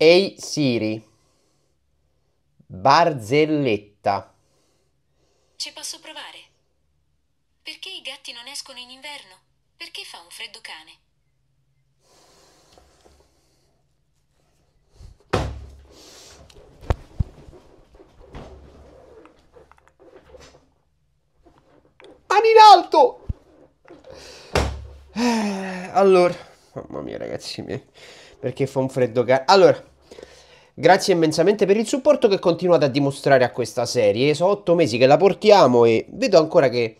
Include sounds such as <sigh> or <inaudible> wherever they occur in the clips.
Ehi Siri. Barzelletta. Ci posso provare? Perché i gatti non escono in inverno? Perché fa un freddo cane? Mani in alto! Eh, allora, mamma mia ragazzi miei, perché fa un freddo cane. Allora, Grazie immensamente per il supporto che continuate a dimostrare a questa serie. Sono otto mesi che la portiamo e vedo ancora che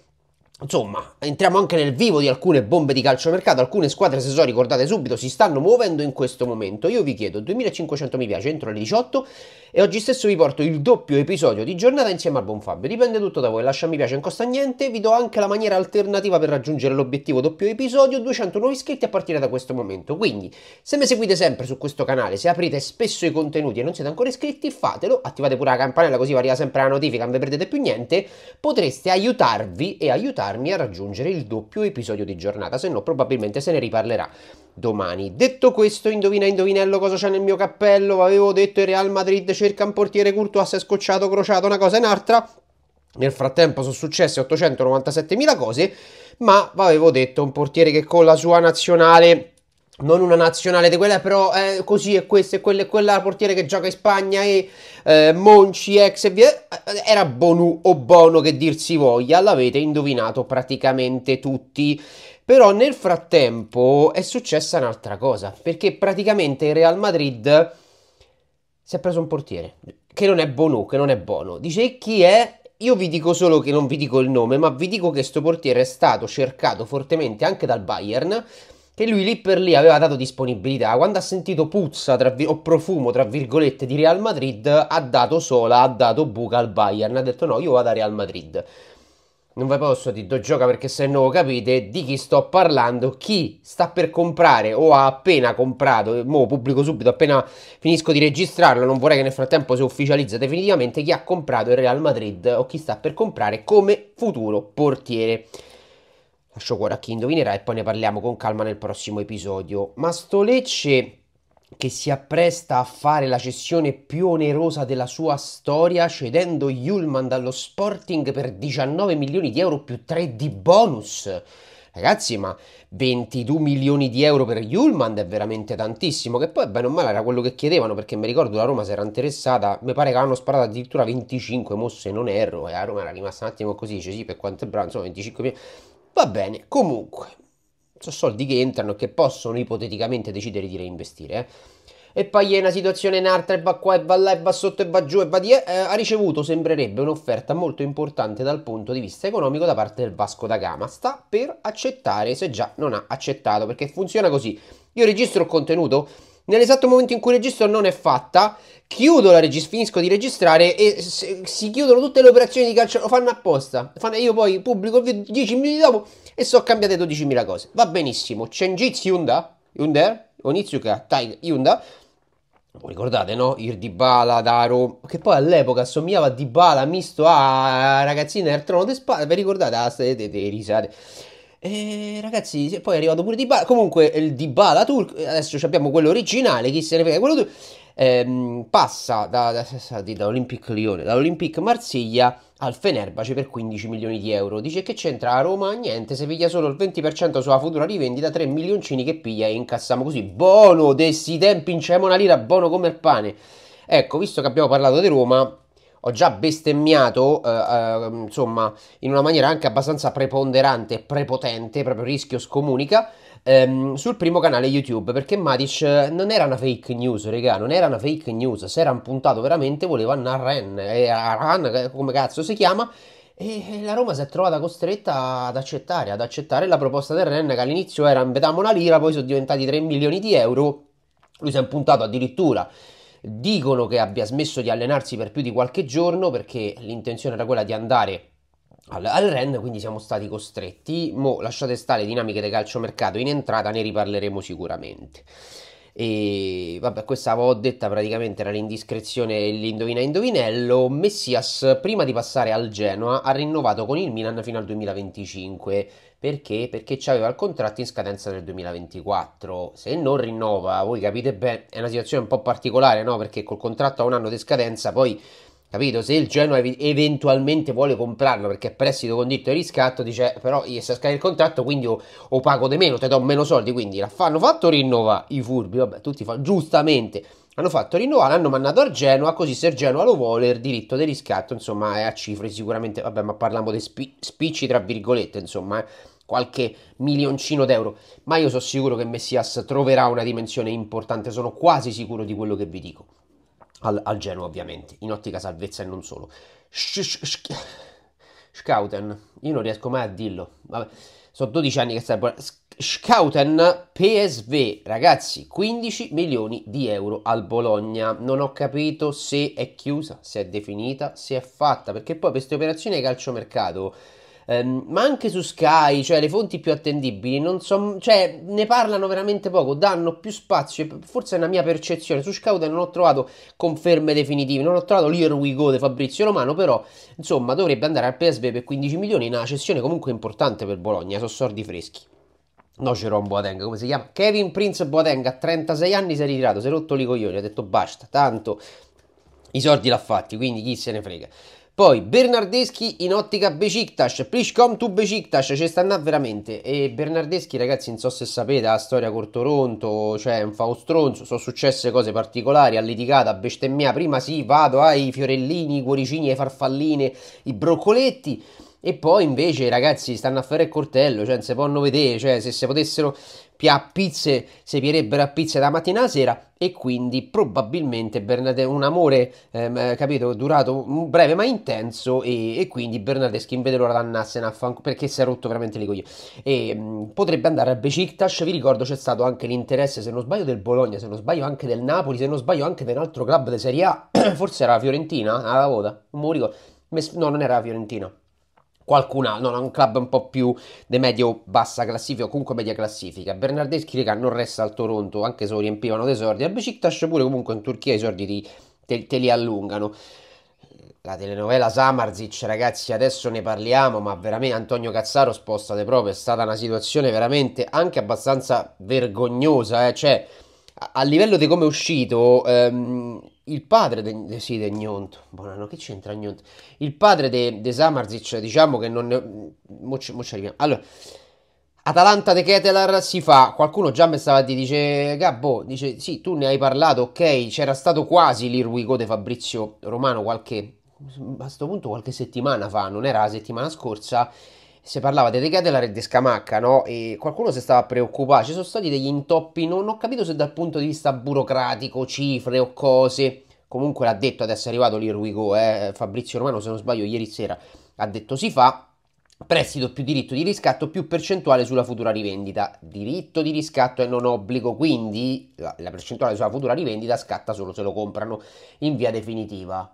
Insomma, entriamo anche nel vivo di alcune bombe di calciomercato, alcune squadre, se so ricordate subito, si stanno muovendo in questo momento. Io vi chiedo 2500 mi piace entro le 18 e oggi stesso vi porto il doppio episodio di giornata insieme a buon Fabio. Dipende tutto da voi, lascia piace, non costa niente. Vi do anche la maniera alternativa per raggiungere l'obiettivo doppio episodio, 200 nuovi iscritti a partire da questo momento. Quindi, se mi seguite sempre su questo canale, se aprite spesso i contenuti e non siete ancora iscritti, fatelo, attivate pure la campanella così vi arriva sempre la notifica, non vi perdete più niente, potreste aiutarvi e aiutarvi aiutarmi a raggiungere il doppio episodio di giornata, se no probabilmente se ne riparlerà domani. Detto questo, indovina indovinello cosa c'è nel mio cappello, v avevo detto il Real Madrid cerca un portiere Courtois, è scocciato, crociato, una cosa e un'altra. Nel frattempo sono successe 897.000 cose, ma avevo detto un portiere che con la sua nazionale non una nazionale di quella, però eh, è così e questo e quello e quella, portiere che gioca in Spagna e eh, Monci, ex e via, eh, era Bonu o Bono che dir si voglia, l'avete indovinato praticamente tutti. Però nel frattempo è successa un'altra cosa, perché praticamente il Real Madrid si è preso un portiere, che non è Bonu, che non è Bono. Dice chi è? Io vi dico solo che non vi dico il nome, ma vi dico che questo portiere è stato cercato fortemente anche dal Bayern, che lui lì per lì aveva dato disponibilità, quando ha sentito puzza vir- o profumo, tra virgolette, di Real Madrid, ha dato sola, ha dato buca al Bayern, ha detto no, io vado a Real Madrid. Non vi posso dire do gioca perché se no capite di chi sto parlando, chi sta per comprare o ha appena comprato, mo pubblico subito appena finisco di registrarlo, non vorrei che nel frattempo si ufficializza definitivamente chi ha comprato il Real Madrid o chi sta per comprare come futuro portiere lascio cuore a chi indovinerà e poi ne parliamo con calma nel prossimo episodio. Ma sto Lecce che si appresta a fare la cessione più onerosa della sua storia cedendo Yulman dallo Sporting per 19 milioni di euro più 3 di bonus. Ragazzi, ma 22 milioni di euro per Yulman è veramente tantissimo, che poi bene o male era quello che chiedevano, perché mi ricordo la Roma si era interessata, mi pare che avevano sparato addirittura 25, mosse, non erro, e la Roma era rimasta un attimo così, dice sì, per quanto è bravo, insomma 25 milioni, Va bene, comunque, sono soldi che entrano e che possono ipoteticamente decidere di reinvestire. Eh. E poi è una situazione in altra e va qua e va là e va sotto e va giù e va di... Eh, eh ha ricevuto, sembrerebbe, un'offerta molto importante dal punto di vista economico da parte del Vasco da Gama. Sta per accettare, se già non ha accettato, perché funziona così. Io registro il contenuto Nell'esatto momento in cui registro non è fatta, chiudo la regis- finisco di registrare e s- si chiudono tutte le operazioni di calcio, lo fanno apposta. Fanno, io poi pubblico il video 10 minuti dopo e so cambiate 12.000 cose. Va benissimo. Cengiz Hyunda, Hyunder, Onizuka, Tiger, Hyunda. Lo ricordate, no? Il Dybala, Daro, che poi all'epoca assomigliava a Dybala misto a ragazzina del trono di spada. Vi ricordate? Ah, state risate. E eh, ragazzi, poi è arrivato pure di Dybala. Comunque, eh, il di Dybala turco, eh, adesso abbiamo quello originale, chi se ne frega, quello turco. Ehm, passa da, da, da, Olympic Lione, dall'Olympic Marsiglia al Fenerbace per 15 milioni di euro. Dice che c'entra a Roma niente, se piglia solo il 20% sulla futura rivendita, 3 milioncini che piglia e incassiamo così. Buono, dessi tempi, in una lira, buono come il pane. Ecco, visto che abbiamo parlato di Roma, ho già bestemmiato, eh, eh, insomma, in una maniera anche abbastanza preponderante e prepotente, proprio rischio scomunica, ehm, sul primo canale YouTube, perché Matic eh, non era una fake news, regà, non era una fake news, si era puntato veramente, voleva Narren, eh, Aran, come cazzo si chiama, e la Roma si è trovata costretta ad accettare, ad accettare la proposta del Ren che all'inizio era vedamo una lira, poi sono diventati 3 milioni di euro, lui si è puntato addirittura dicono che abbia smesso di allenarsi per più di qualche giorno perché l'intenzione era quella di andare al, al Ren, quindi siamo stati costretti. Mo lasciate stare le dinamiche del calciomercato in entrata, ne riparleremo sicuramente. E vabbè, questa avevo detta praticamente era l'indiscrezione e l'indovina indovinello. Messias, prima di passare al Genoa, ha rinnovato con il Milan fino al 2025. Perché? Perché aveva il contratto in scadenza del 2024. Se non rinnova, voi capite bene, è una situazione un po' particolare, no? Perché col contratto a un anno di scadenza poi Capito? Se il Genoa eventualmente vuole comprarlo perché è prestito con diritto di riscatto, dice eh, però io se scade il contratto quindi o, o pago di meno, te do meno soldi, quindi l'hanno fatto rinnova i furbi, vabbè, tutti fanno giustamente. Hanno fatto rinnovare, l'hanno mandato al Genoa, così se il Genoa lo vuole il diritto di riscatto, insomma, è a cifre sicuramente, vabbè, ma parliamo di spi- spicci tra virgolette, insomma, eh, qualche milioncino d'euro, ma io sono sicuro che Messias troverà una dimensione importante, sono quasi sicuro di quello che vi dico al, al Genoa ovviamente, in ottica salvezza e non solo. Schouten, io non riesco mai a dirlo, vabbè, sono 12 anni che stai Schouten PSV, ragazzi, 15 milioni di euro al Bologna. Non ho capito se è chiusa, se è definita, se è fatta, perché poi queste operazioni di calciomercato ehm, ma anche su Sky, cioè le fonti più attendibili, non so, cioè, ne parlano veramente poco, danno più spazio, forse è una mia percezione, su Scout non ho trovato conferme definitive, non ho trovato l'Ear We Go di Fabrizio Romano, però insomma dovrebbe andare al PSV per 15 milioni, una cessione comunque importante per Bologna, sono sordi freschi. No, Jerome Boateng, come si chiama? Kevin Prince Boateng a 36 anni si è ritirato, si è rotto i coglioni, ha detto basta, tanto i soldi l'ha fatti, quindi chi se ne frega. Poi Bernardeschi in ottica Beciktas, please come to Beciktas, ci sta andando veramente. E Bernardeschi ragazzi non so se sapete la storia con Toronto, cioè un faustronzo, sono successe cose particolari, ha litigato, ha bestemmiato, prima sì vado ai fiorellini, i cuoricini, ai farfalline, i broccoletti... E poi invece i ragazzi stanno a fare il cortello, cioè non si possono vedere, cioè se si potessero a pizze, si pierebbero a pizze da mattina a sera e quindi probabilmente Bernadette, un amore, ehm, capito, durato breve ma intenso e, e quindi Bernardeschi in vede l'ora di a fan perché si è rotto veramente le coglioni. E mh, potrebbe andare a Beciktas, vi ricordo c'è stato anche l'interesse, se non sbaglio, del Bologna, se non sbaglio anche del Napoli, se non sbaglio anche di un altro club di Serie A, <coughs> forse era la Fiorentina, alla ah, voda, non mi ricordo, no non era la Fiorentina qualcun altro, no, un club un po' più di medio-bassa classifica o comunque media classifica. Bernardeschi, raga, non resta al Toronto, anche se lo riempivano dei sordi. Al Besiktas pure comunque in Turchia i sordi ti, te, te, li allungano. La telenovela Samarzic, ragazzi, adesso ne parliamo, ma veramente Antonio Cazzaro sposta le prove. è stata una situazione veramente anche abbastanza vergognosa, eh? cioè a livello di come è uscito, ehm, il padre de, de, sì, de Gnont, buonanno, che c'entra Gnont? Il padre di Samarzic, diciamo che non... Ne, mo, ci, arriviamo. Allora, Atalanta de Ketelar si fa, qualcuno già mi stava a dire, dice, Gabbo, dice, sì, tu ne hai parlato, ok, c'era stato quasi l'Irwigo de Fabrizio Romano qualche... a questo punto qualche settimana fa, non era la settimana scorsa, si parlava dei Decathlon e di Scamacca, no? E qualcuno si stava preoccupato. ci sono stati degli intoppi, non ho capito se dal punto di vista burocratico, cifre o cose. Comunque l'ha detto, adesso è arrivato lì Ruigo, eh? Fabrizio Romano, se non sbaglio, ieri sera ha detto si fa, prestito più diritto di riscatto più percentuale sulla futura rivendita. Diritto di riscatto e non obbligo, quindi la, percentuale sulla futura rivendita scatta solo se lo comprano in via definitiva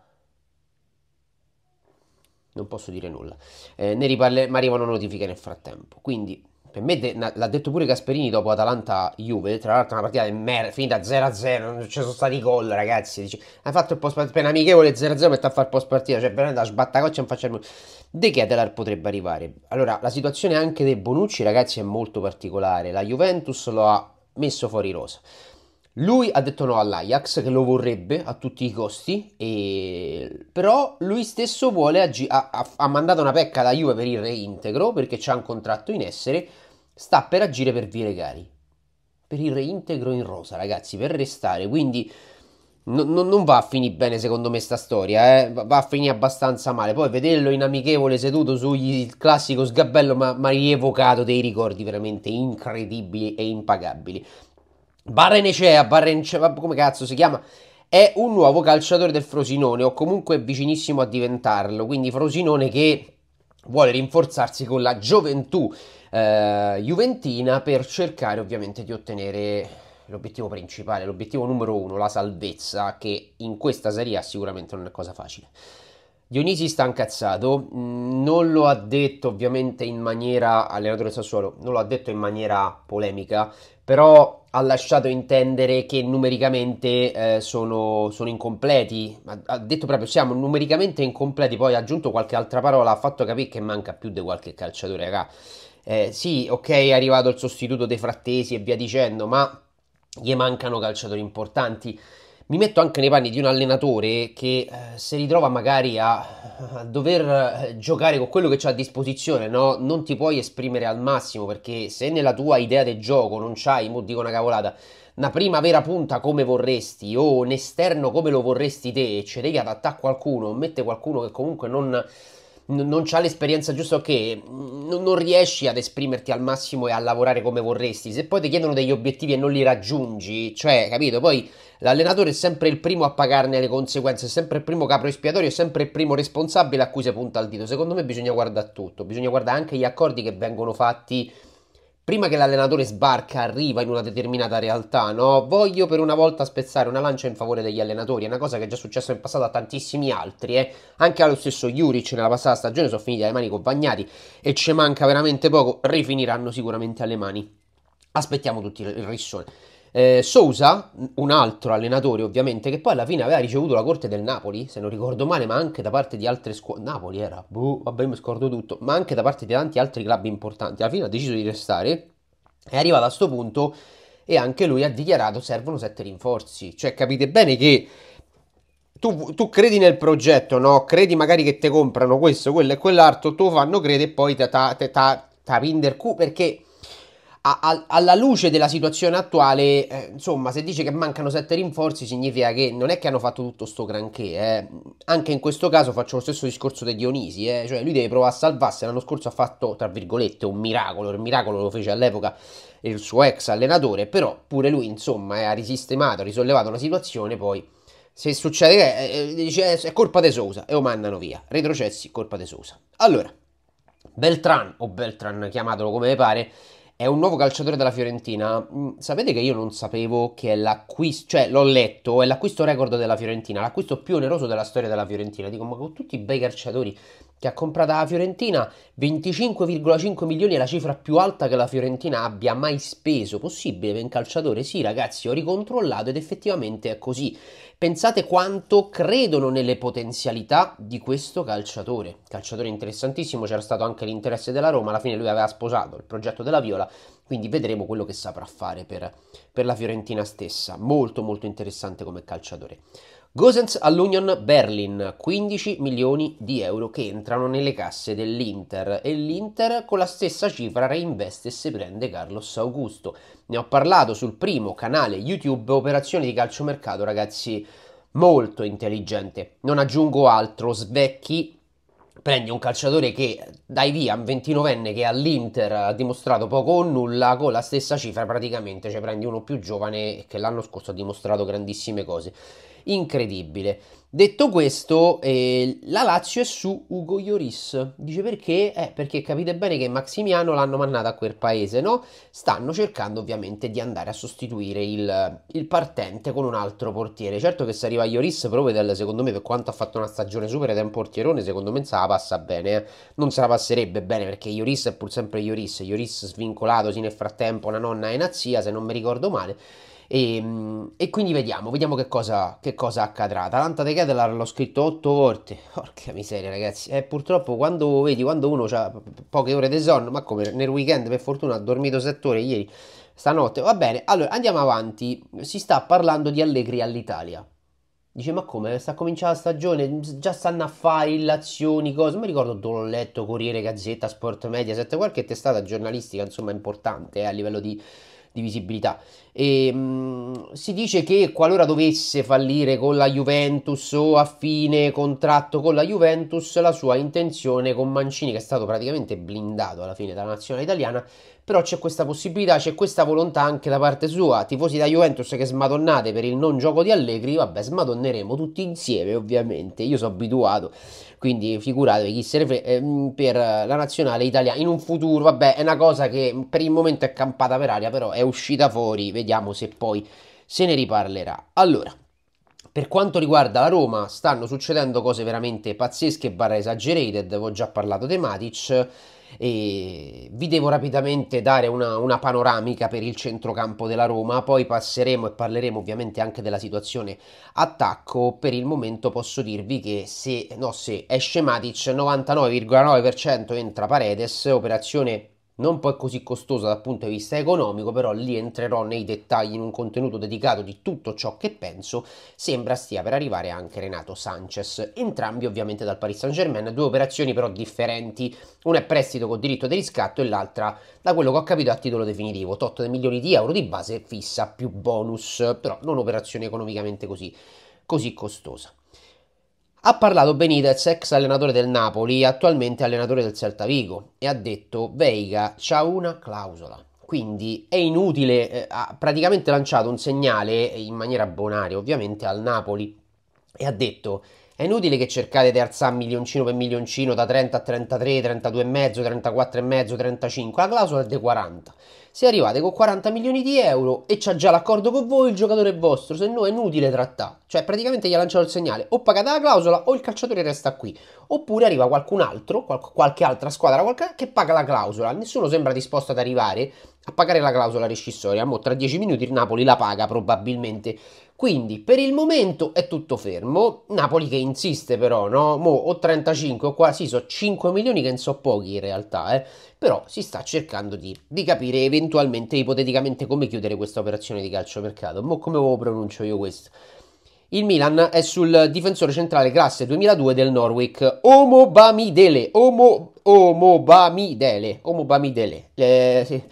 non posso dire nulla. Eh, ne riparle, ma arrivano notifiche nel frattempo. Quindi, per me, de, na, l'ha detto pure Gasperini dopo Atalanta-Juve. Tra l'altro, una partita di mer- finita 0-0. Non ci sono stati gol, ragazzi. Dice, hai fatto il post partita per amichevole 0-0 per a fare il post partita. Cioè, veramente la sbattacoccia non faccia nulla. De Ketelar potrebbe arrivare. Allora, la situazione anche dei Bonucci, ragazzi, è molto particolare. La Juventus lo ha messo fuori rosa. Lui ha detto no all'Ajax, che lo vorrebbe a tutti i costi, e... però lui stesso vuole aggi- ha, ha, mandato una pecca alla Juve per il reintegro, perché c'è un contratto in essere, sta per agire per Viregari, per il reintegro in rosa, ragazzi, per restare, quindi no, no, non va a finire bene secondo me sta storia, eh? va a finire abbastanza male, poi vederlo in amichevole seduto sul classico sgabello ma, ma rievocato dei ricordi veramente incredibili e impagabili. Barrenecea, Barrenecea, come cazzo si chiama? È un nuovo calciatore del Frosinone o comunque vicinissimo a diventarlo, quindi Frosinone che vuole rinforzarsi con la gioventù eh, juventina per cercare ovviamente di ottenere l'obiettivo principale, l'obiettivo numero uno, la salvezza, che in questa serie A sicuramente non è cosa facile. Dionisi sta incazzato, mm, non lo ha detto ovviamente in maniera, allenatore Sassuolo, non lo ha detto in maniera polemica, però ha lasciato intendere che numericamente eh, sono, sono, incompleti, ha, detto proprio siamo numericamente incompleti, poi ha aggiunto qualche altra parola, ha fatto capire che manca più di qualche calciatore, raga. Eh, sì, ok, è arrivato il sostituto dei frattesi e via dicendo, ma gli mancano calciatori importanti mi metto anche nei panni di un allenatore che eh, si ritrova magari a, a, dover eh, giocare con quello che ha a disposizione, no? non ti puoi esprimere al massimo perché se nella tua idea del gioco non c'hai, mo dico una cavolata, una prima vera punta come vorresti o un esterno come lo vorresti te e ci devi adattare qualcuno, mette qualcuno che comunque non n- non ha l'esperienza giusta che n- non riesci ad esprimerti al massimo e a lavorare come vorresti. Se poi ti chiedono degli obiettivi e non li raggiungi, cioè, capito? Poi l'allenatore è sempre il primo a pagarne le conseguenze, è sempre il primo capro espiatorio, è sempre il primo responsabile a cui si punta il dito. Secondo me bisogna guardare tutto, bisogna guardare anche gli accordi che vengono fatti prima che l'allenatore sbarca, arriva in una determinata realtà, no? Voglio per una volta spezzare una lancia in favore degli allenatori, è una cosa che è già successa in passato a tantissimi altri, eh? anche allo stesso Juric nella passata stagione sono finiti alle mani con Bagnati e ci manca veramente poco, rifiniranno sicuramente alle mani. Aspettiamo tutti il rissone. Eh, Sousa, un altro allenatore ovviamente, che poi alla fine aveva ricevuto la corte del Napoli, se non ricordo male, ma anche da parte di altre squadre. Napoli era, buh, vabbè mi scordo tutto, ma anche da parte di tanti altri club importanti. Alla fine ha deciso di restare, è arrivato a questo punto e anche lui ha dichiarato servono sette rinforzi. Cioè capite bene che tu, tu, credi nel progetto, no? Credi magari che te comprano questo, quello e quell'altro, tu fanno credere e poi te, te, te, te, te cu perché a, a, alla luce della situazione attuale, eh, insomma, se dice che mancano sette rinforzi significa che non è che hanno fatto tutto sto granché. Eh. Anche in questo caso faccio lo stesso discorso di Dionisi, eh. cioè lui deve provare a salvarsi. L'anno scorso ha fatto, tra virgolette, un miracolo. Il miracolo lo fece all'epoca il suo ex allenatore, però pure lui, insomma, eh, ha risistemato, ha risollevato la situazione, poi se succede che eh, eh, dice è colpa di Sousa e lo mandano via. Retrocessi, colpa di Sousa. Allora, Beltran o Beltran, chiamatelo come pare, è un nuovo calciatore della Fiorentina. Mm, sapete che io non sapevo che è l'acquisto, cioè l'ho letto, è l'acquisto record della Fiorentina, l'acquisto più oneroso della storia della Fiorentina. Dico, ma con tutti i bei calciatori che ha comprato la Fiorentina, 25,5 milioni è la cifra più alta che la Fiorentina abbia mai speso, possibile per un calciatore? Sì ragazzi, ho ricontrollato ed effettivamente è così. Pensate quanto credono nelle potenzialità di questo calciatore, calciatore interessantissimo, c'era stato anche l'interesse della Roma, alla fine lui aveva sposato il progetto della Viola, quindi vedremo quello che saprà fare per, per la Fiorentina stessa, molto molto interessante come calciatore. Gosens all'Union Berlin, 15 milioni di euro che entrano nelle casse dell'Inter e l'Inter con la stessa cifra reinveste se prende Carlos Augusto. Ne ho parlato sul primo canale YouTube Operazioni di calciomercato, ragazzi, molto intelligente. Non aggiungo altro, svecchi prendi un calciatore che dai via un 29enne che all'Inter ha dimostrato poco o nulla con la stessa cifra praticamente, cioè prendi uno più giovane che l'anno scorso ha dimostrato grandissime cose incredibile. Detto questo, eh, la Lazio è su Ugo Ioris. Dice perché? Eh, perché capite bene che Maximiano l'hanno mannato a quel paese, no? Stanno cercando ovviamente di andare a sostituire il, il partente con un altro portiere. Certo che se arriva Ioris, Provedel, secondo me, per quanto ha fatto una stagione super ed è un portierone, secondo me se la passa bene. Eh. Non se la passerebbe bene perché Ioris è pur sempre Ioris. Ioris svincolato, sì, nel frattempo, una nonna e una zia, se non mi ricordo male. E, ehm, e quindi vediamo, vediamo che cosa, che cosa accadrà. Atalanta De Ketelar l'ho scritto otto volte. <laughs> Porca miseria, ragazzi. Eh, purtroppo quando vedi, quando uno ha poche ore di sonno, ma come nel weekend per fortuna ha dormito sette ore ieri, stanotte. Va bene, allora andiamo avanti. Si sta parlando di Allegri all'Italia. Dice, ma come? Sta cominciando la stagione, già stanno a fare illazioni, cose. Mi ricordo dove l'ho letto, Corriere, Gazzetta, Sport Media, qualche testata giornalistica, insomma, importante eh, a livello di, di visibilità. E, mh, si dice che qualora dovesse fallire con la Juventus o a fine contratto con la Juventus, la sua intenzione con Mancini, che è stato praticamente blindato alla fine dalla nazionale italiana, però c'è questa possibilità, c'è questa volontà anche da parte sua, tifosi da Juventus che smadonnate per il non gioco di Allegri, vabbè smadonneremo tutti insieme ovviamente, io sono abituato, quindi figuratevi chi se ne frega ehm, per la nazionale italiana in un futuro, vabbè è una cosa che per il momento è campata per aria però è uscita fuori, vediamo se poi se ne riparlerà. Allora, per quanto riguarda la Roma, stanno succedendo cose veramente pazzesche barra esagerated, ho già parlato di Matic e vi devo rapidamente dare una, una, panoramica per il centrocampo della Roma, poi passeremo e parleremo ovviamente anche della situazione attacco, per il momento posso dirvi che se, no, se esce Matic 99,9% entra Paredes, operazione non poi così costosa dal punto di vista economico, però lì entrerò nei dettagli in un contenuto dedicato di tutto ciò che penso, sembra stia per arrivare anche Renato Sanchez, entrambi ovviamente dal Paris Saint Germain, due operazioni però differenti, una è prestito con diritto di riscatto e l'altra, da quello che ho capito, a titolo definitivo, tot di milioni di euro di base fissa più bonus, però non operazione economicamente così, così costosa. Ha parlato Benitez, ex allenatore del Napoli, attualmente allenatore del Celta Vigo, e ha detto Veiga c'ha una clausola. Quindi è inutile, eh, ha praticamente lanciato un segnale, in maniera bonaria ovviamente, al Napoli e ha detto è inutile che cercate di alzare milioncino per milioncino da 30 a 33, 32,5, 34,5, 35, la clausola è dei 40 se arrivate con 40 milioni di euro e c'ha già l'accordo con voi, il giocatore è vostro, se no è inutile trattare. Cioè praticamente gli ha lanciato il segnale, o pagate la clausola o il calciatore resta qui. Oppure arriva qualcun altro, qual- qualche altra squadra qualche- che paga la clausola. Nessuno sembra disposto ad arrivare a pagare la clausola rescissoria. Mo tra 10 minuti il Napoli la paga probabilmente. Quindi per il momento è tutto fermo. Napoli che insiste però, no? Mo ho 35 o quasi, so 5 milioni che ne so pochi in realtà, eh. Però si sta cercando di, di capire eventualmente, ipoteticamente, come chiudere questa operazione di calciomercato. Mo come lo pronuncio io questo? Il Milan è sul difensore centrale classe 2002 del Norwich, Omo Bamidele, Omo, Omo Bamidele, Omo Bamidele. Eh, sì.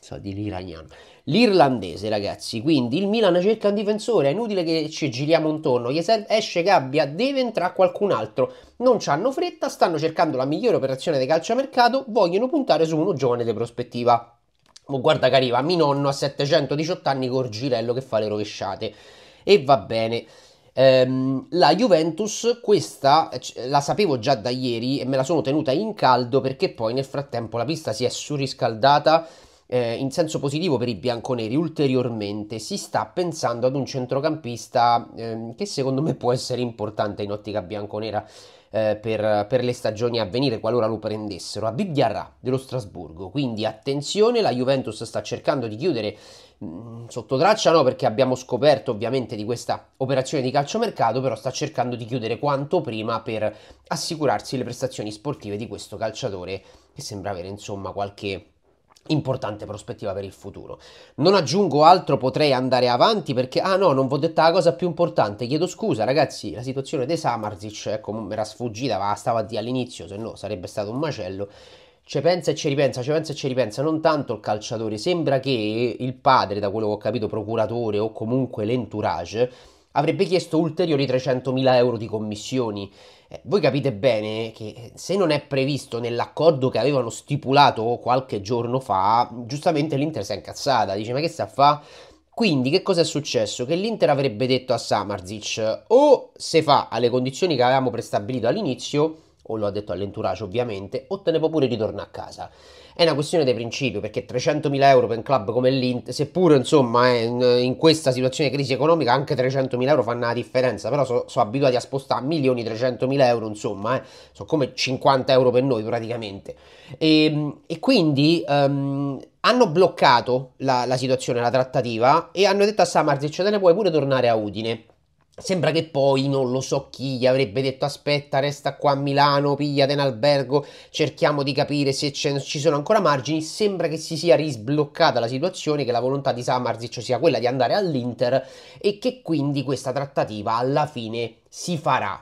So di l'Iraniano l'irlandese, ragazzi. Quindi il Milan cerca un difensore, è inutile che ci giriamo intorno. Gli esce Gabbia, deve entrare qualcun altro. Non hanno fretta, stanno cercando la migliore operazione di calciomercato, vogliono puntare su uno giovane di prospettiva. Oh, guarda che arriva mio nonno a 718 anni col girello che fa le rovesciate. E va bene. Ehm, la Juventus, questa eh, la sapevo già da ieri e me la sono tenuta in caldo perché poi nel frattempo la pista si è surriscaldata eh, in senso positivo per i bianconeri ulteriormente. Si sta pensando ad un centrocampista eh, che secondo me può essere importante in ottica bianconera eh, per, per, le stagioni a venire, qualora lo prendessero. A Bibiarra dello Strasburgo. Quindi attenzione, la Juventus sta cercando di chiudere mm, sotto traccia, no, perché abbiamo scoperto ovviamente di questa operazione di calciomercato, però sta cercando di chiudere quanto prima per assicurarsi le prestazioni sportive di questo calciatore che sembra avere insomma qualche importante prospettiva per il futuro. Non aggiungo altro, potrei andare avanti perché, ah no, non vi ho detto la cosa più importante, chiedo scusa ragazzi, la situazione dei Samarzic, ecco, eh, mi era sfuggita, ma stava di all'inizio, se no sarebbe stato un macello. Ci pensa e ci ripensa, ci pensa e ci ripensa, non tanto il calciatore, sembra che il padre, da quello che ho capito, procuratore o comunque l'entourage, avrebbe chiesto ulteriori 300.000 euro di commissioni. Eh, voi capite bene che eh, se non è previsto nell'accordo che avevano stipulato qualche giorno fa, giustamente l'Inter si è incazzata, dice ma che sta a fa? Quindi che cosa è successo? Che l'Inter avrebbe detto a Samarzic o se fa alle condizioni che avevamo prestabilito all'inizio o lo ha detto all'entourage ovviamente, o te ne può pure ritornare a casa. È una questione di principio, perché 300.000 euro per un club come l'Inter, seppur insomma eh, in, questa situazione di crisi economica anche 300.000 euro fanno la differenza, però sono so abituati a spostare milioni 300.000 euro, insomma, eh. sono come 50 euro per noi praticamente. E, ehm, e quindi... Um, hanno bloccato la, la, situazione, la trattativa e hanno detto a Samarzic te ne puoi pure tornare a Udine Sembra che poi non lo so chi gli avrebbe detto aspetta resta qua a Milano, pigliate in albergo, cerchiamo di capire se ci sono ancora margini. Sembra che si sia risbloccata la situazione, che la volontà di Samarzic sia quella di andare all'Inter e che quindi questa trattativa alla fine si farà.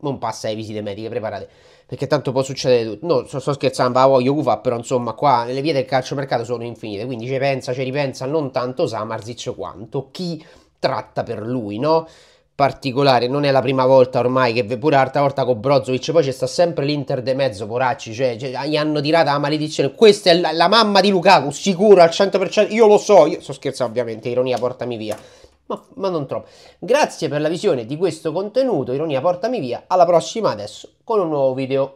Non passa ai visite mediche, preparate perché tanto può succedere tutto. No, sto, sto scherzando, va voglio UFA, però insomma qua le vie del calciomercato sono infinite, quindi ci pensa, ci ripensa non tanto Samarzic quanto chi tratta per lui, no? particolare, non è la prima volta ormai che pure l'altra volta con Brozovic, poi c'è sta sempre l'Inter de mezzo, poracci, cioè, cioè, gli hanno tirata la maledizione, questa è la, la, mamma di Lukaku, sicuro al 100%, io lo so, io sto scherzando ovviamente, ironia portami via, ma, ma non troppo. Grazie per la visione di questo contenuto, ironia portami via, alla prossima adesso con un nuovo video.